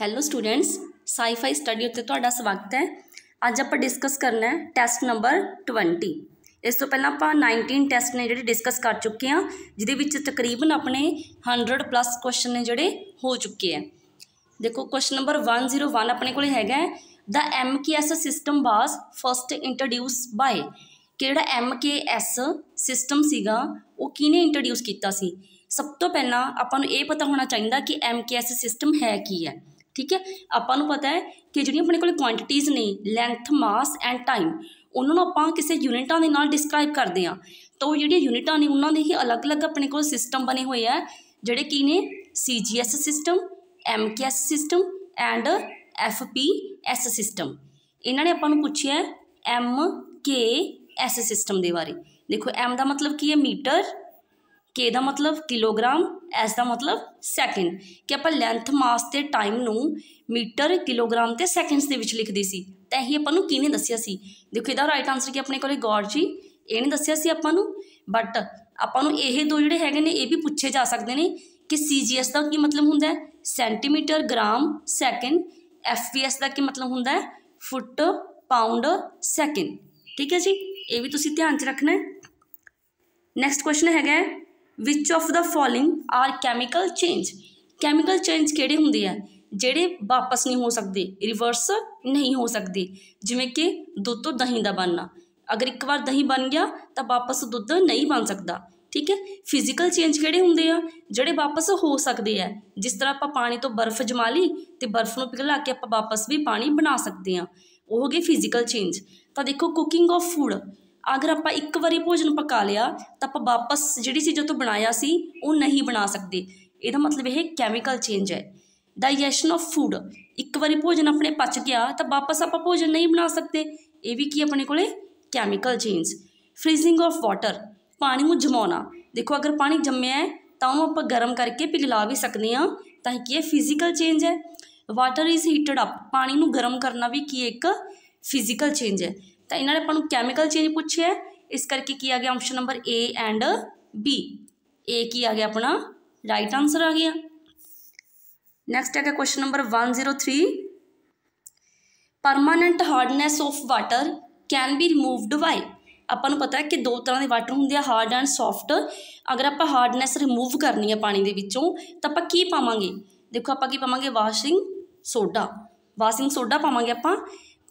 hello students ਸਾਈਫਾਈ study ਉੱਤੇ ਤੁਹਾਡਾ ਸਵਾਗਤ ਹੈ ਅੱਜ ਆਪਾਂ ਡਿਸਕਸ ਕਰਨਾ ਹੈ ਟੈਸਟ ਨੰਬਰ 20 ਇਸ ਤੋਂ ਪਹਿਲਾਂ ਆਪਾਂ 19 ਟੈਸਟ ਨੇ ਜਿਹੜੇ ਡਿਸਕਸ ਕਰ ਚੁੱਕੇ ਆ ਜਿਹਦੇ ਵਿੱਚ ਤਕਰੀਬਨ ਆਪਣੇ 100 ਪਲੱਸ ਕੁਐਸਚਨ ਨੇ ਜਿਹੜੇ ਹੋ ਚੁੱਕੇ ਆ ਦੇਖੋ ਕੁਐਸਚਨ ਨੰਬਰ 101 ਆਪਣੇ ਕੋਲੇ ਹੈਗਾ ਹੈ ਦਾ MKS system was first introduce by ਕਿਹੜਾ ਐਮਕੇਐਸ ਸਿਸਟਮ ਸੀਗਾ ਉਹ ਕਿਹਨੇ ਇੰਟਰੋਡਿਊਸ ਕੀਤਾ ਸੀ ਸਭ ਤੋਂ ਪਹਿਲਾਂ ਆਪਾਂ ਨੂੰ ਇਹ ਪਤਾ ਹੋਣਾ ਚਾਹੀਦਾ ਕਿ ਐਮਕੇਐਸ ਸਿਸਟਮ ਹੈ ਕੀ ਹੈ ਠੀਕ ਹੈ ਆਪਾਂ ਨੂੰ ਪਤਾ ਹੈ ਕਿ ਜਿਹੜੀਆਂ ਆਪਣੇ ਕੋਲ ਕੁਆਂਟੀਟੀਆਂ ਨੇ ਲੈਂਥ ਮਾਸ ਐਂਡ ਟਾਈਮ ਉਹਨਾਂ ਨੂੰ ਆਪਾਂ ਕਿਸੇ ਯੂਨਿਟਾਂ ਦੇ ਨਾਲ ਡਿਸਕ੍ਰਾਈਬ ਕਰਦੇ ਆ ਤਾਂ ਉਹ ਜਿਹੜੀਆਂ ਯੂਨਿਟਾਂ ਨੇ ਉਹਨਾਂ ਦੇ ਹੀ ਅਲੱਗ-ਅਲੱਗ ਆਪਣੇ ਕੋਲ ਸਿਸਟਮ ਬਣੇ ਹੋਏ ਆ ਜਿਹੜੇ ਕੀ ਨੇ CGS system MKS system and FPS system ਇਹਨਾਂ ਨੇ ਆਪਾਂ ਨੂੰ ਪੁੱਛਿਆ ਐਮਕੇਐਸ ਸਿਸਟਮ ਦੇ ਬਾਰੇ ਦੇਖੋ ਐਮ ਦਾ ਮਤਲਬ ਕੀ ਹੈ ਮੀਟਰ ਕੇ ਦਾ ਮਤਲਬ ਕਿਲੋਗ੍ਰਾਮ ਐਸ ਦਾ ਮਤਲਬ ਸੈਕਿੰਡ ਕਿ ਆਪਾਂ ਲੈਂਥ ਮਾਸ ਤੇ ਟਾਈਮ ਨੂੰ ਮੀਟਰ ਕਿਲੋਗ੍ਰਾਮ ਤੇ ਸੈਕਿੰਡਸ ਦੇ ਵਿੱਚ ਲਿਖਦੇ ਸੀ ਤਾਂ ਇਹ ਆਪਾਂ ਨੂੰ ਕਿਹਨੇ ਦੱਸਿਆ ਸੀ ਦੇਖੋ ਇਹਦਾ ਰਾਈਟ ਆਨਸਰ ਕੀ ਆਪਣੇ ਕੋਲੇ ਗੌਰ ਜੀ ਇਹ ਨਹੀਂ ਦੱਸਿਆ ਸੀ ਆਪਾਂ ਨੂੰ ਬਟ ਆਪਾਂ ਨੂੰ ਇਹ ਦੋ ਜਿਹੜੇ ਹੈਗੇ ਨੇ ਇਹ ਵੀ ਪੁੱਛੇ ਜਾ ਸਕਦੇ ਨੇ ਕਿ ਸੀਜੀਐਸ ਦਾ ਕੀ ਮਤਲਬ ਹੁੰਦਾ ਹੈ ਸੈਂਟੀਮੀਟਰ ਗ੍ਰਾਮ ਸੈਕਿੰਡ ਐਫਵੀਐਸ ਦਾ ਕੀ ਮਤਲਬ ਹੁੰਦਾ ਹੈ ਫੁੱਟ ਪਾਉਂਡ ਸੈਕਿੰਡ ਠੀਕ ਹੈ ਜੀ ਇਹ ਵੀ ਤੁਸੀਂ ਧਿਆਨ 'ਚ ਰੱਖਣਾ ਹੈ ਨੈਕਸਟ ਕੁਐਸਚਨ ਹੈਗਾ which of the following are chemical change chemical change ਕਿਹੜੇ ਹੁੰਦੇ ਆ ਜਿਹੜੇ ਵਾਪਸ ਨਹੀਂ ਹੋ ਸਕਦੇ ਰਿਵਰਸ ਨਹੀਂ ਹੋ ਸਕਦੇ ਜਿਵੇਂ ਕਿ ਦੁੱਧ ਤੋਂ ਦਹੀਂ ਦਾ ਬਣਨਾ ਅਗਰ ਇੱਕ ਵਾਰ ਦਹੀਂ ਬਣ ਗਿਆ ਤਾਂ ਵਾਪਸ ਦੁੱਧ ਨਹੀਂ ਬਣ ਸਕਦਾ ਠੀਕ ਹੈ ਫਿਜ਼ੀਕਲ ਚੇਂਜ ਕਿਹੜੇ ਹੁੰਦੇ ਆ ਜਿਹੜੇ ਵਾਪਸ ਹੋ ਸਕਦੇ ਆ ਜਿਸ ਤਰ੍ਹਾਂ ਆਪਾਂ ਪਾਣੀ ਤੋਂ ਬਰਫ਼ ਜਮਾ ਲਈ ਤੇ ਬਰਫ਼ ਨੂੰ ਪਿਘਲਾ ਕੇ ਆਪਾਂ ਵਾਪਸ ਵੀ ਪਾਣੀ ਬਣਾ ਸਕਦੇ ਆ ਉਹ ਹੋ ਗਏ ਫਿਜ਼ੀਕਲ ਚੇਂਜ ਤਾਂ ਦੇਖੋ ਕੁਕਿੰਗ ਆਫ ਫੂਡ ਅਗਰ ਆਪਾਂ ਇੱਕ ਵਾਰੀ ਭੋਜਨ ਪਕਾ ਲਿਆ ਤਾਂ ਆਪਾਂ ਵਾਪਸ ਜਿਹੜੀ ਚੀਜ਼ ਉਹ ਤੋਂ ਬਣਾਇਆ ਸੀ ਉਹ ਨਹੀਂ ਬਣਾ ਸਕਦੇ ਇਹਦਾ ਮਤਲਬ ਇਹ ਕੈਮੀਕਲ ਚੇਂਜ ਹੈ ਡਾਈਜੈਸ਼ਨ ਆਫ ਫੂਡ ਇੱਕ ਵਾਰੀ ਭੋਜਨ ਆਪਣੇ ਪਚ ਗਿਆ ਤਾਂ ਵਾਪਸ ਆਪਾਂ ਭੋਜਨ ਨਹੀਂ ਬਣਾ ਸਕਦੇ ਇਹ ਵੀ ਕੀ ਆਪਣੇ ਕੋਲੇ chemical change freezing of water ਪਾਣੀ ਨੂੰ ਜਮਾਉਣਾ ਦੇਖੋ ਅਗਰ ਪਾਣੀ ਜੰਮਿਆ ਹੈ ਤਾਂ ਉਹ ਆਪਾਂ ਗਰਮ ਕਰਕੇ ਪਿਘਲਾ ਵੀ ਸਕਦੇ ਹਾਂ ਤਾਂ ਕੀ ਇਹ ਫਿਜ਼ੀਕਲ ਚੇਂਜ ਹੈ ਵਾਟਰ ਇਜ਼ ਹੀਟਡ ਅਪ ਪਾਣੀ ਨੂੰ ਗਰਮ ਕਰਨਾ ਵੀ ਕੀ ਇੱਕ ਫਿਜ਼ੀਕਲ ਚੇਂਜ ਹੈ ਤਾਂ ਇਹਨਾਂ ਨੇ ਆਪਾਂ ਨੂੰ ਕੈਮੀਕਲ ਚੇਂਜ ਪੁੱਛਿਆ ਇਸ ਕਰਕੇ ਕੀ ਆ ਗਿਆ option number A and B A ਕੀ ਆ ਗਿਆ ਆਪਣਾ ਰਾਈਟ ਆਨਸਰ ਆ ਗਿਆ ਨੈਕਸਟ ਹੈਗਾ question number 103 permanent hardness of water can be removed by ਆਪਾਂ ਨੂੰ ਪਤਾ ਹੈ ਕਿ ਦੋ ਤਰ੍ਹਾਂ ਦੇ ਵਾਟਰ ਹੁੰਦੇ ਆ ਹਾਰਡ ਐਂਡ ਸੌਫਟ ਅਗਰ ਆਪਾਂ ਹਾਰਡਨੈਸ ਰਿਮੂਵ ਕਰਨੀ ਹੈ ਪਾਣੀ ਦੇ ਵਿੱਚੋਂ ਤਾਂ ਆਪਾਂ ਕੀ ਪਾਵਾਂਗੇ ਦੇਖੋ ਆਪਾਂ ਕੀ ਪਾਵਾਂਗੇ ਵਾਸ਼ਿੰਗ ਸੋਡਾ ਵਾਸ਼ਿੰਗ ਸੋਡਾ ਪਾਵਾਂਗੇ ਆਪਾਂ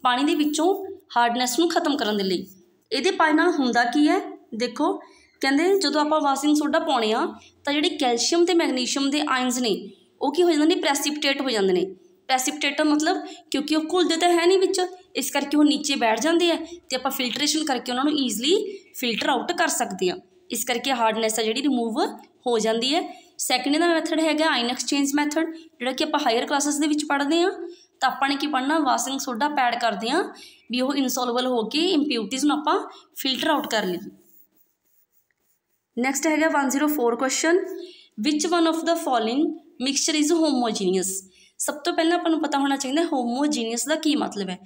ਪਾਣੀ ਦੇ ਵਿੱਚੋਂ ਹਾਰਡਨੈਸ ਨੂੰ ਖਤਮ ਕਰਨ ਦੇ ਲਈ ਇਹਦੇ ਪਾਣੀ ਨਾਲ ਹੁੰਦਾ ਕੀ ਹੈ ਦੇਖੋ ਕਹਿੰਦੇ ਜਦੋਂ ਆਪਾਂ ਵਾਸ਼ਿੰਗ ਸੋਡਾ ਪਾਉਨੇ ਆ ਤਾਂ ਜਿਹੜੇ ਕੈਲਸ਼ੀਅਮ ਤੇ ਮੈਗਨੀਸ਼ੀਅਮ ਦੇ ਆਇਨਸ ਨੇ ਉਹ ਕੀ ਹੋ ਜਾਂਦੇ ਨੇ ਪ੍ਰੈਸਿਪਿਟੇਟ ਹੋ ਜਾਂਦੇ ਨੇ ਪ੍ਰੈਸਿਪਿਟੇਟ ਮਤਲਬ ਕਿਉਂਕਿ ਉਹ ਘੁਲਦੇ ਤਾਂ ਹੈ ਨਹੀਂ ਵਿੱਚ ਇਸ ਕਰਕੇ ਉਹ ਨੀਚੇ ਬੈਠ ਜਾਂਦੇ ਆ ਤੇ ਆਪਾਂ ਫਿਲਟਰੇਸ਼ਨ ਕਰਕੇ ਉਹਨਾਂ ਨੂੰ ਈਜ਼ਲੀ ਫਿਲਟਰ ਆਊਟ ਕਰ ਸਕਦੇ ਆ ਇਸ ਕਰਕੇ ਹਾਰਡਨੈਸ ਆ ਜਿਹੜੀ ਰਿਮੂਵ ਹੋ ਜਾਂਦੀ ਹੈ ਸੈਕੰਡ ਦਾ ਮੈਥਡ ਹੈਗਾ ਆਇਨ ਐਕਸਚੇਂਜ ਮੈਥਡ ਜਿਹੜਾ ਕਿ ਆਪਾਂ ਹਾਇਰ ਕਲਾਸਸ ਦੇ ਵਿੱਚ ਪੜ੍ਹਦੇ ਆ ਤਾਂ ਆਪਾਂ ਨੇ ਕੀ ਪੜਨਾ ਵਾਸ਼ਿੰਗ ਸੋਡਾ ਪੈਡ ਕਰਦੇ ਆ ਵੀ ਉਹ ਇਨਸੋਲਵਲ ਹੋ ਕੇ ਇੰਪਿਊਰਿਟੀਜ਼ ਨੂੰ ਆਪਾਂ ਫਿਲਟਰ ਆਊਟ ਕਰ ਲਈ ਨੈਕਸਟ ਹੈਗਾ 104 question which one of the following mixture is homogeneous ਸਭ ਤੋਂ ਪਹਿਲਾਂ ਆਪਾਂ ਨੂੰ ਪਤਾ ਹੋਣਾ ਚਾਹੀਦਾ ਹੋਮੋਜੀਨੀਅਸ ਦਾ ਕੀ ਮਤਲਬ ਹੈ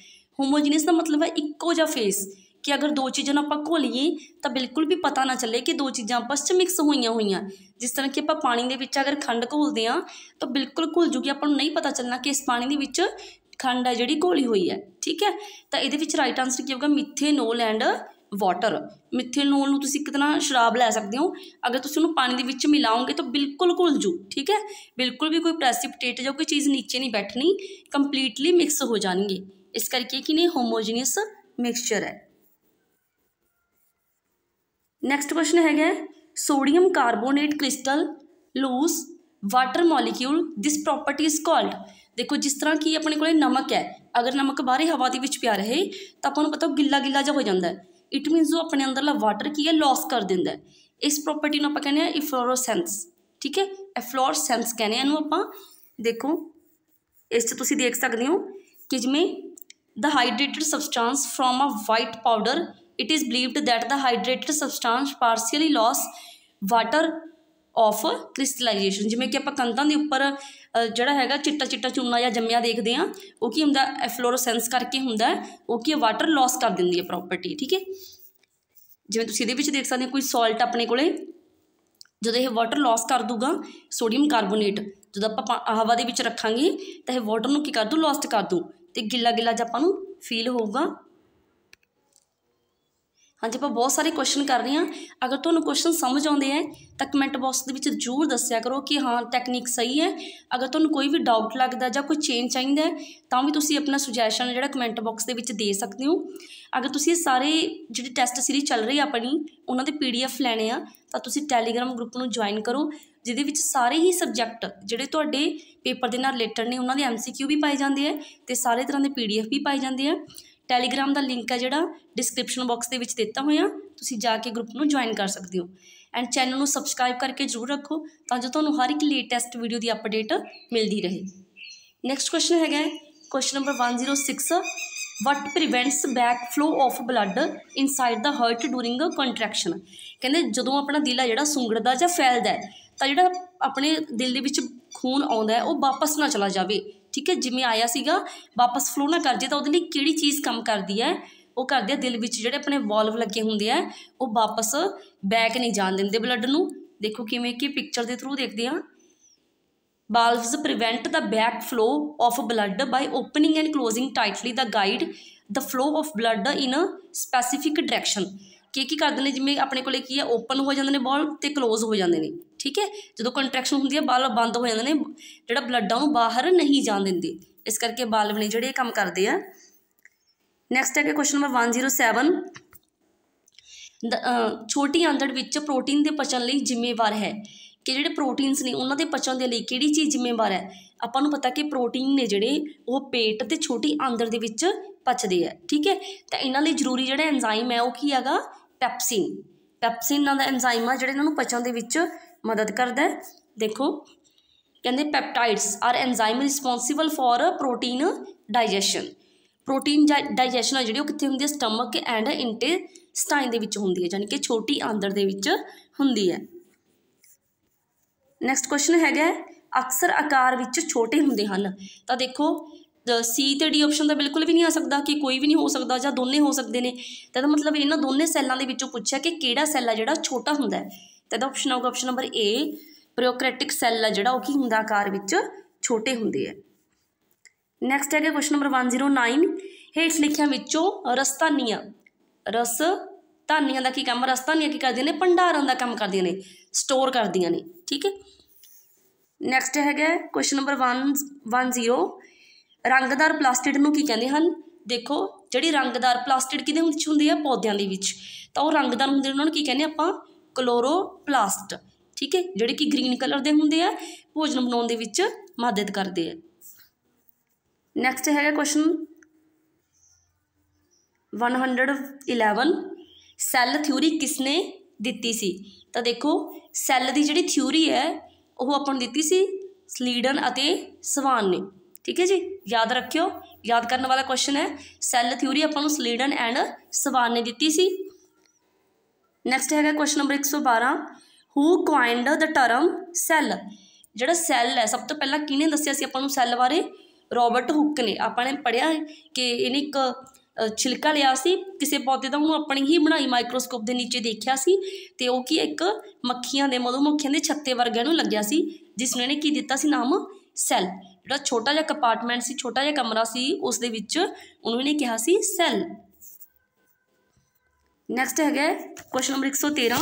ਹੋਮੋਜੀਨੀਅਸ ਦਾ ਮਤਲਬ ਹੈ ਇੱਕੋ ਜਿਹਾ ਫੇਸ ਕਿ ਅਗਰ ਦੋ ਚੀਜ਼ਾਂ ਨੂੰ ਆਪਾਂ ਘੋਲੀਏ ਤਾਂ ਬਿਲਕੁਲ ਵੀ ਪਤਾ ਨਾ ਚੱਲੇ ਕਿ ਦੋ ਚੀਜ਼ਾਂ ਆਪਸ ਵਿੱਚ ਮਿਕਸ ਹੋਈਆਂ ਹੋਈਆਂ ਜਿਸ ਤਰ੍ਹਾਂ ਕਿ ਆਪਾਂ ਪਾਣੀ ਦੇ ਵਿੱਚ ਅਗਰ ਖੰਡ ਘੋਲਦੇ ਆ ਤਾਂ ਬਿਲਕੁਲ ਘੁਲ ਜੂਗੀ ਆਪਾਂ ਨੂੰ ਨਹੀਂ ਪਤਾ ਚੱਲਣਾ ਕਿ ਇਸ ਪਾਣੀ ਦੇ ਵਿੱਚ ਖੰਡ ਹੈ ਜਿਹੜੀ ਘੋਲੀ ਹੋਈ ਹੈ ਠੀਕ ਹੈ ਤਾਂ ਇਹਦੇ ਵਿੱਚ ਰਾਈਟ ਆਨਸਰ ਕੀ ਹੋਊਗਾ ਮਿਥੇਨੋਲ ਐਂਡ ਵਾਟਰ ਮਿਥੇਨੋਲ ਨੂੰ ਤੁਸੀਂ ਕਿਤਨਾ ਸ਼ਰਾਬ ਲੈ ਸਕਦੇ ਹੋ ਅਗਰ ਤੁਸੀਂ ਉਹਨੂੰ ਪਾਣੀ ਦੇ ਵਿੱਚ ਮਿਲਾਓਗੇ ਤਾਂ ਬਿਲਕੁਲ ਘੁਲ ਜੂ ਠੀਕ ਹੈ ਬਿਲਕੁਲ ਵੀ ਕੋਈ ਪ੍ਰੈਸੀਪਿਟੇਟ ਜਾਂ ਕੋਈ ਚੀਜ਼ ਨੀਚੇ ਨਹੀਂ ਬੈਠਣੀ ਕੰਪਲੀਟਲੀ ਮਿਕਸ ਹੋ ਜਾਣਗੇ ਇਸ ਕਰਕੇ ਕਿ ਨਹੀਂ ਹੋਮੋਜੀਨਸ ਮਿਕਸਚਰ ਹੈ ਨੈਕਸਟ ਕੁਐਸਚਨ ਹੈਗਾ sodium carbonate crystal lose water molecule this property is called ਦੇਖੋ ਜਿਸ ਤਰ੍ਹਾਂ ਕਿ ਆਪਣੇ ਕੋਲੇ ਨਮਕ ਹੈ ਅਗਰ ਨਮਕ ਬਾਹਰੀ ਹਵਾ ਦੇ ਵਿੱਚ ਪਿਆ ਰਹੇ ਤਾਂ ਆਪਾਂ ਨੂੰ ਪਤਾ ਉਹ ਗਿੱਲਾ ਗਿੱਲਾ ਜਿਹਾ ਹੋ ਜਾਂਦਾ ਇਟ ਮੀਨਸ ਉਹ ਆਪਣੇ ਅੰਦਰਲਾ ਵਾਟਰ ਕੀ ਹੈ ਲਾਸ ਕਰ ਦਿੰਦਾ ਹੈ ਇਸ ਪ੍ਰੋਪਰਟੀ ਨੂੰ ਆਪਾਂ ਕਹਿੰਦੇ ਆ ਇਫਲੋਰੋਸੈਂਸ ਠੀਕ ਹੈ ਇਫਲੋਰੋਸੈਂਸ ਕਹਿੰਦੇ ਆ ਇਹਨੂੰ ਆਪਾਂ ਦੇਖੋ ਇਸ 'ਚ ਤੁਸੀਂ ਦੇਖ ਸਕਦੇ ਹੋ ਕਿ ਜਿਵੇਂ the hydrated substance form a white powder it is believed that the hydrated substance partially loss water of crystallization ਜਿਵੇਂ ਕਿ ਆਪਾਂ ਕੰਧਾਂ ਦੇ ਉੱਪਰ ਜਿਹੜਾ ਹੈਗਾ ਚਿੱਟਾ ਚਿੱਟਾ ਚੂਨਾ ਜਾਂ ਜੰਮਿਆ ਦੇਖਦੇ ਆ ਉਹ ਕੀ ਹੁੰਦਾ ਐਫਲੋਰੋਸੈਂਸ ਕਰਕੇ ਹੁੰਦਾ ਉਹ ਕੀ ਵਾਟਰ ਲਾਸ ਕਰ ਦਿੰਦੀ ਹੈ ਪ੍ਰਾਪਰਟੀ ਠੀਕ ਹੈ ਜਿਵੇਂ ਤੁਸੀਂ ਇਹਦੇ ਵਿੱਚ ਦੇਖ ਸਕਦੇ ਹੋ ਕੋਈ ਸਾਲਟ ਆਪਣੇ ਕੋਲੇ ਜਦੋਂ ਇਹ ਵਾਟਰ ਲਾਸ ਕਰ ਦੂਗਾ ਸੋਡੀਅਮ ਕਾਰਬੋਨੇਟ ਜਦੋਂ ਆਪਾਂ ਹਵਾ ਦੇ ਵਿੱਚ ਰੱਖਾਂਗੇ ਤਾਂ ਇਹ ਵਾਟਰ ਨੂੰ ਕੀ ਕਰ ਦੂ ਲਾਸਟ ਕਰ ਦੂ ਤੇ ਗਿੱਲਾ ਗਿੱਲਾ ਜਿਹਾ ਆਪਾਂ ਨੂੰ ਫੀਲ ਹੋਊਗਾ ਹਾਂਜੀ ਆਪਾਂ ਬਹੁਤ ਸਾਰੇ ਕੁਐਸਚਨ ਕਰ ਰਹੇ ਅਗਰ ਤੁਹਾਨੂੰ ਕੁਐਸਚਨ ਸਮਝ ਆਉਂਦੇ ਆ ਤਾਂ ਕਮੈਂਟ ਬਾਕਸ ਦੇ ਵਿੱਚ ਜ਼ਰੂਰ ਦੱਸਿਆ ਕਰੋ ਕਿ ਹਾਂ ਟੈਕਨੀਕ ਸਹੀ ਹੈ ਅਗਰ ਤੁਹਾਨੂੰ ਕੋਈ ਵੀ ਡਾਊਟ ਲੱਗਦਾ ਜਾਂ ਕੋਈ ਚੇਂਜ ਚਾਹੀਦਾ ਤਾਂ ਵੀ ਤੁਸੀਂ ਆਪਣਾ ਸੁਜੈਸ਼ਨ ਜਿਹੜਾ ਕਮੈਂਟ ਬਾਕਸ ਦੇ ਵਿੱਚ ਦੇ ਸਕਦੇ ਹੋ ਅਗਰ ਤੁਸੀਂ ਇਹ ਸਾਰੇ ਜਿਹੜੇ ਟੈਸਟ ਸੀਰੀਜ਼ ਚੱਲ ਰਹੀ ਆਪਣੀ ਉਹਨਾਂ ਦੇ ਪੀਡੀਐਫ ਲੈਣੇ ਆ ਤਾਂ ਤੁਸੀਂ ਟੈਲੀਗ੍ਰਾਮ ਗਰੁੱਪ ਨੂੰ ਜੁਆਇਨ ਕਰੋ ਜਿਹਦੇ ਵਿੱਚ ਸਾਰੇ ਹੀ ਸਬਜੈਕਟ ਜਿਹੜੇ ਤੁਹਾਡੇ ਪੇਪਰ ਦੇ ਨਾਲ ਰਿਲੇਟਡ ਨੇ ਉਹਨਾਂ ਦੇ ਐਮਸੀਕਿਊ ਵੀ ਪਾਏ ਜਾਂਦੇ ਆ ਤੇ ਸਾਰੇ ਤਰ੍ਹਾਂ ਦੇ ਪੀਡੀਐਫ ਵੀ ਪਾਏ ਜਾਂਦੇ ਆ ਟੈਲੀਗ੍ਰਾਮ ਦਾ ਲਿੰਕ ਹੈ ਜਿਹੜਾ ਡਿਸਕ੍ਰਿਪਸ਼ਨ ਬਾਕਸ ਦੇ ਵਿੱਚ ਦਿੱਤਾ ਹੋਇਆ ਤੁਸੀਂ ਜਾ ਕੇ ਗਰੁੱਪ ਨੂੰ ਜੁਆਇਨ ਕਰ ਸਕਦੇ ਹੋ ਐਂਡ ਚੈਨਲ ਨੂੰ ਸਬਸਕ੍ਰਾਈਬ ਕਰਕੇ ਜ਼ਰੂਰ ਰੱਖੋ ਤਾਂ ਜੋ ਤੁਹਾਨੂੰ ਹਰ ਇੱਕ ਲੇਟੈਸਟ ਵੀਡੀਓ ਦੀ ਅਪਡੇਟ ਮਿਲਦੀ ਰਹੇ ਨੈਕਸਟ ਕੁਐਸਚਨ ਹੈਗਾ question number 106 what prevents back flow of blood inside the heart during contraction ਕਹਿੰਦੇ ਜਦੋਂ ਆਪਣਾ ਦਿਲ ਆ ਜਿਹੜਾ ਸੁੰਗੜਦਾ ਜਾਂ ਫੈਲਦਾ ਤਾਂ ਜਿਹੜਾ ਆਪਣੇ ਦਿਲ ਦੇ ਵਿੱਚ ਖੂਨ ਆਉਂਦਾ ਉਹ ਵਾਪਸ ਨਾ ਚਲਾ ਜਾਵੇ ਠੀਕ ਹੈ ਜਿਵੇਂ ਆਇਆ ਸੀਗਾ ਵਾਪਸ ਫਲੋ ਨਾ ਕਰ ਜੇ ਤਾਂ ਉਹਦੇ ਲਈ ਕਿਹੜੀ ਚੀਜ਼ ਕੰਮ ਕਰਦੀ ਹੈ ਉਹ ਕਰਦੇ ਆ ਦਿਲ ਵਿੱਚ ਜਿਹੜੇ ਆਪਣੇ ਵਾਲਵ ਲੱਗੇ ਹੁੰਦੇ ਆ ਉਹ ਵਾਪਸ ਬੈਕ ਨਹੀਂ ਜਾਣ ਦਿੰਦੇ ਬਲੱਡ ਨੂੰ ਦੇਖੋ ਕਿਵੇਂ ਕਿ ਪਿਕਚਰ ਦੇ ਥਰੂ ਦੇਖਦੇ ਆ valves prevent the back flow of blood by opening and closing tightly the guide the flow of blood in a specific direction ਕੀ ਕੀ ਕਰਦੇ ਨੇ ਜਿਵੇਂ ਆਪਣੇ ਕੋਲੇ ਕੀ ਹੈ ਓਪਨ ਹੋ ਜਾਂਦੇ ਨੇ ਬਾਲ ਤੇ ক্লোਜ਼ ਹੋ ਜਾਂਦੇ ਨੇ ਠੀਕ ਹੈ ਜਦੋਂ ਕੰਟਰੈਕਸ਼ਨ ਹੁੰਦੀ ਹੈ ਬਾਲ ਬੰਦ ਹੋ ਜਾਂਦੇ ਨੇ ਜਿਹੜਾ ਬਲੱਡ ਆ ਉਹ ਬਾਹਰ ਨਹੀਂ ਜਾਣ ਦਿੰਦੇ ਇਸ ਕਰਕੇ ਬਾਲ ਨੇ ਜਿਹੜੇ ਇਹ ਕੰਮ ਕਰਦੇ ਆ ਨੈਕਸਟ ਹੈ ਕਿ ਕੁਐਸਚਨ ਨੰਬਰ 107 ਛੋਟੀ ਆਂਦੜ ਵਿੱਚ ਪ੍ਰੋਟੀਨ ਦੇ ਪਚਨ ਲਈ ਜ਼ਿੰਮੇਵਾਰ ਹੈ ਕਿ ਜਿਹੜੇ ਪ੍ਰੋਟੀਨਸ ਨੇ ਉਹਨਾਂ ਦੇ ਪਚਣ ਦੇ ਲਈ ਕਿਹੜੀ ਚੀਜ਼ ਜ਼ਿੰਮੇਵਾਰ ਹੈ ਆਪਾਂ ਨੂੰ ਪਤਾ ਕਿ ਪ੍ਰੋਟੀਨ ਨੇ ਜਿਹੜੇ ਉਹ ਪੇਟ ਤੇ ਛੋਟੀ ਆਂਦਰ ਦੇ ਵਿੱਚ ਪਚਦੇ ਆ ਠੀਕ ਹੈ ਤਾਂ ਇਹਨਾਂ ਲਈ ਜ਼ਰੂਰੀ ਜਿਹੜਾ ਐਂਜ਼ਾਈਮ ਹੈ ਉਹ ਕੀ ਹੈਗਾ ਪੈਪਸਿਨ ਪੈਪਸਿਨ ਨਾਂ ਦਾ ਐਨਜ਼ਾਈਮ ਆ ਜਿਹੜਾ ਇਹਨਾਂ ਨੂੰ ਪਚਣ ਦੇ ਵਿੱਚ ਮਦਦ ਕਰਦਾ ਹੈ ਦੇਖੋ ਕਹਿੰਦੇ peptides are enzyme responsible for protein digestion protein digestion ਆ ਜਿਹੜੀ ਉਹ ਕਿੱਥੇ ਹੁੰਦੀ ਹੈ ਸਟਮਕ ਐਂਡ ਇੰਟੇਸਟਾਈਨ ਦੇ ਵਿੱਚ ਹੁੰਦੀ ਹੈ ਯਾਨੀ ਕਿ ਛੋਟੀ ਆਂਦਰ ਦੇ ਵਿੱਚ ਹੁੰਦੀ ਹੈ ਨੈਕਸਟ ਕੁਐਸਚਨ ਹੈਗਾ ਅਕਸਰ ਆਕਾਰ ਵਿੱਚ ਛੋਟੇ ਹੁੰਦੇ ਹਨ ਤਾਂ ਦੇਖੋ ਸੀ ਤੇ ਡੀ ਆਪਸ਼ਨ ਦਾ ਬਿਲਕੁਲ ਵੀ ਨਹੀਂ ਆ ਸਕਦਾ ਕਿ ਕੋਈ ਵੀ ਨਹੀਂ ਹੋ ਸਕਦਾ ਜਾਂ ਦੋਨੇ ਹੋ ਸਕਦੇ ਨੇ ਤਾਂ ਇਹਦਾ ਮਤਲਬ ਇਹਨਾਂ ਦੋਨੇ ਸੈੱਲਾਂ ਦੇ ਵਿੱਚੋਂ ਪੁੱਛਿਆ ਕਿ ਕਿਹੜਾ ਸੈੱਲ ਆ ਜਿਹੜਾ ਛੋਟਾ ਹੁੰਦਾ ਹੈ ਤਾਂ ਇਹਦਾ ਆਪਸ਼ਨ ਆਊਗਾ option number A prokaryotic cell ਆ ਜਿਹੜਾ ਉਹ ਕੀ ਹੁੰਦਾ ਆਕਾਰ ਵਿੱਚ ਛੋਟੇ ਹੁੰਦੇ ਆ ਨੈਕਸਟ ਹੈਗਾ ਕੁਐਸਚਨ ਨੰਬਰ 109 ਹੇਠ ਲਿਖਿਆਂ ਵਿੱਚੋਂ ਰਸਤਾਨੀਆਂ ਰਸ ਧਾਨੀਆਂ ਦਾ ਕੀ ਕੰਮ ਰਸਤਾਨੀਆਂ ਕੀ ਕਰਦੀਆਂ ਨੇ ਭੰਡਾਰਨ ਦਾ ਕੰਮ ਕਰਦੀਆਂ ਨੇ ਸਟੋਰ ਕਰਦੀਆਂ ਨੇ ਠੀਕ ਹੈ ਨੈਕਸਟ ਹੈਗਾ ਕੁਐਸਚਨ ਨੰਬਰ 1 10 ਰੰਗਦਾਰ ਪਲਾਸਟਿਡ ਨੂੰ ਕੀ ਕਹਿੰਦੇ ਹਨ ਦੇਖੋ ਜਿਹੜੀ ਰੰਗਦਾਰ ਪਲਾਸਟਿਡ ਕਿਹਦੇ ਵਿੱਚ ਹੁੰਦੀ ਹੈ ਪੌਦਿਆਂ ਦੇ ਵਿੱਚ ਤਾਂ ਉਹ ਰੰਗਦਾਰ ਹੁੰਦੇ ਉਹਨਾਂ ਨੂੰ ਕੀ ਕਹਿੰਦੇ ਆਪਾਂ ਕਲੋਰੋਪਲਾਸਟ ਠੀਕ ਹੈ ਜਿਹੜੇ ਕਿ ਗ੍ਰੀਨ ਕਲਰ ਦੇ ਹੁੰਦੇ ਆ ਭੋਜਨ ਬਣਾਉਣ ਦੇ ਵਿੱਚ ਮਦਦ ਕਰਦੇ ਆ ਨੈਕਸਟ ਹੈਗਾ ਕੁਐਸਚਨ 111 ਸੈੱਲ ਥਿਊਰੀ ਕਿਸਨੇ ਦਿੱਤੀ ਸੀ ਤਾਂ ਦੇਖੋ ਸੈੱਲ ਦੀ ਜਿਹੜੀ ਥਿਊਰੀ ਹੈ ਉਹ ਆਪਾਂ ਨੂੰ ਦਿੱਤੀ ਸੀ ਸਲੀਡਨ ਅਤੇ ਸਵਾਨ ਨੇ ਠੀਕ ਹੈ ਜੀ ਯਾਦ ਰੱਖਿਓ ਯਾਦ ਕਰਨ ਵਾਲਾ ਕੁਐਸਚਨ ਹੈ ਸੈੱਲ ਥਿਊਰੀ ਆਪਾਂ ਨੂੰ ਸਲੀਡਨ ਐਂਡ ਸਵਾਨ ਨੇ ਦਿੱਤੀ ਸੀ ਨੈਕਸਟ ਹੈਗਾ question number 112 who coined the term cell ਜਿਹੜਾ ਸੈੱਲ ਹੈ ਸਭ ਤੋਂ ਪਹਿਲਾਂ ਕਿਹਨੇ ਦੱਸਿਆ ਸੀ ਆਪਾਂ ਨੂੰ ਸੈੱਲ ਬਾਰੇ ਰੋਬਰਟ ਹੁੱਕ ਨੇ ਆਪਾਂ ਨੇ ਪੜਿਆ ਕਿ ਇਹਨੇ ਇੱਕ ਛਿਲਕਾ ਲਿਆ ਸੀ ਕਿਸੇ ਪੌਦੇ ਦਾ ਉਹਨੂੰ ਆਪਣੀ ਹੀ ਬਣਾਈ ਮਾਈਕਰੋਸਕੋਪ ਦੇ ਨੀਚੇ ਦੇਖਿਆ ਸੀ ਤੇ ਉਹ ਕੀ ਇੱਕ ਮੱਖੀਆਂ ਦੇ ਮਧੂ ਮੱਖੀਆਂ ਦੇ ਛੱਤੇ ਵਰਗੇ ਨੂੰ ਲੱਗਿਆ ਸੀ ਜਿਸ ਨੂੰ ਇਹਨੇ ਕੀ ਦਿੱਤਾ ਸੀ ਨਾਮ ਸੈੱਲ ਜਿਹੜਾ ਛੋਟਾ ਜਿਹਾ ਕੰਪਾਰਟਮੈਂਟ ਸੀ ਛੋਟਾ ਜਿਹਾ ਕਮਰਾ ਸੀ ਉਸ ਦੇ ਵਿੱਚ ਉਹਨਾਂ ਨੇ ਕਿਹਾ ਸੀ ਸੈੱਲ ਨੈਕਸਟ ਹੈਗਾ question number 113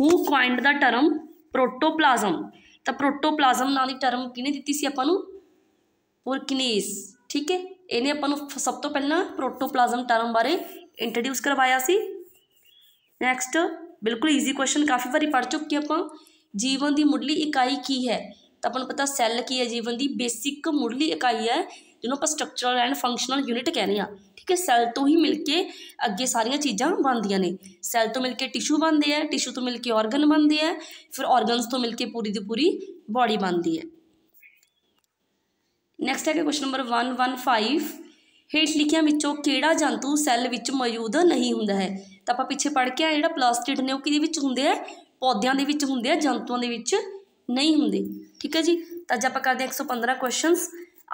who coined the term protoplasm ਤਾਂ ਪ੍ਰੋਟੋਪਲਾਜ਼ਮ ਨਾਂ ਦੀ ਟਰਮ ਕਿਹਨੇ ਦਿੱਤੀ ਸੀ ਆਪਾਂ ਨੂੰ ਪੋਰਕਿਨੀਸ ਠੀਕ ਹੈ ਇਹਨੇ ਆਪਾਂ ਨੂੰ ਸਭ ਤੋਂ ਪਹਿਲਾਂ ਪ੍ਰੋਟੋਪਲਾਜ਼ਮ ਟਰਮ ਬਾਰੇ ਇੰਟਰੋਡਿਊਸ ਕਰਵਾਇਆ ਸੀ ਨੈਕਸਟ ਬਿਲਕੁਲ ਈਜ਼ੀ ਕੁਐਸਚਨ ਕਾਫੀ ਵਾਰੀ ਪੜ ਚੁੱਕੇ ਆਪਾਂ ਜੀਵਨ ਦੀ ਮੁੱਢਲੀ ਇਕਾਈ ਕੀ ਹੈ ਤਾਂ ਆਪਾਂ ਨੂੰ ਪਤਾ ਸੈੱਲ ਕੀ ਹੈ ਜੀਵਨ ਦੀ ਬੇਸਿਕ ਮੁੱਢਲੀ ਇਕਾਈ ਹੈ ਜਿਹਨੂੰ ਆਪਾਂ ਸਟਰਕਚਰਲ ਐਂਡ ਫੰਕਸ਼ਨਲ ਯੂਨਿਟ ਕਹਿੰਦੇ ਆ ਠੀਕ ਹੈ ਸੈੱਲ ਤੋਂ ਹੀ ਮਿਲ ਕੇ ਅੱਗੇ ਸਾਰੀਆਂ ਚੀਜ਼ਾਂ ਬਣਦੀਆਂ ਨੇ ਸੈੱਲ ਤੋਂ ਮਿਲ ਕੇ ਟਿਸ਼ੂ ਬਣਦੇ ਆ ਟਿਸ਼ੂ ਤੋਂ ਮਿਲ ਕੇ ਆਰਗਨ ਬਣਦੇ ਆ ਫਿਰ ਆਰਗਨਸ ਤੋਂ ਮਿਲ ਕੇ ਪੂਰੀ ਦੀ ਪੂਰੀ ਬਾਡੀ ਬਣਦੀ ਹੈ ਨੈਕਸਟ ਹੈ ਕਿ ਕੁਐਸਚਨ ਨੰਬਰ 115 ਹੇਠ ਲਿਖਿਆਂ ਵਿੱਚੋਂ ਕਿਹੜਾ ਜੰਤੂ ਸੈੱਲ ਵਿੱਚ ਮੌਜੂਦ ਨਹੀਂ ਹੁੰਦਾ ਹੈ ਤਾਂ ਆਪਾਂ ਪਿੱਛੇ ਪੜ ਕੇ ਆ ਜਿਹੜਾ ਪਲਾਸਟਿਡ ਨੇ ਉਹ ਕਿਹਦੇ ਵਿੱਚ ਹੁੰਦੇ ਆ ਪੌਦਿਆਂ ਦੇ ਵਿੱਚ ਹੁੰਦੇ ਆ ਜੰਤੂਆਂ ਦੇ ਵਿੱਚ ਨਹੀਂ ਹੁੰਦੇ ਠੀਕ ਹੈ ਜੀ ਤਾਂ ਅੱਜ ਆਪਾਂ ਕਰਦੇ ਹਾਂ 115 ਕੁਐਸਚਨਸ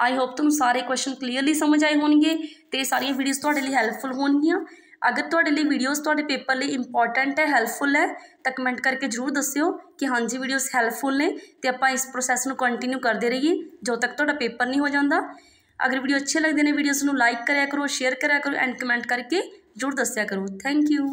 ਆਈ ਹੋਪ ਤੁਹਾਨੂੰ ਸਾਰੇ ਕੁਐਸਚਨ ਕਲੀਅਰਲੀ ਸਮਝ ਆਏ ਹੋਣਗੇ ਤੇ ਸਾਰੀਆਂ ਵੀਡੀਓਜ਼ ਤੁਹਾਡੇ ਲਈ ਹੈਲਪਫੁਲ ਹੋਣਗੀਆਂ ਅਗਰ ਤੁਹਾਡੇ ਲਈ ਵੀਡੀਓਜ਼ ਤੁਹਾਡੇ ਪੇਪਰ ਲਈ ਇੰਪੋਰਟੈਂਟ ਹੈ ਹੈਲਪਫੁਲ ਹੈ ਤਾਂ ਕਮੈਂਟ ਕਰਕੇ ਜ਼ਰੂਰ ਦੱਸਿਓ ਕਿ ਹਾਂਜੀ ਵੀਡੀਓਜ਼ ਹੈਲਪਫੁਲ ਨੇ ਤੇ ਆਪਾਂ ਇਸ ਪ੍ਰੋਸੈਸ ਨੂੰ ਕੰਟੀਨਿਊ ਕਰਦੇ ਰਹੀਏ ਜੋ ਤੱਕ ਤੁਹਾਡਾ ਪੇਪਰ ਨਹੀਂ ਹੋ ਜਾਂਦਾ ਅਗਰ ਵੀਡੀਓ ਅੱਛੇ ਲੱਗਦੇ ਨੇ ਵੀਡੀਓਜ਼ ਨੂੰ ਲਾਈਕ ਕਰਿਆ ਕਰੋ ਸ਼ੇਅਰ ਕਰਿਆ ਕਰੋ ਐਂਡ ਕਮੈਂਟ ਕਰਕੇ ਜ਼ਰੂਰ ਦੱਸਿਆ ਕਰੋ ਥੈਂਕ ਯੂ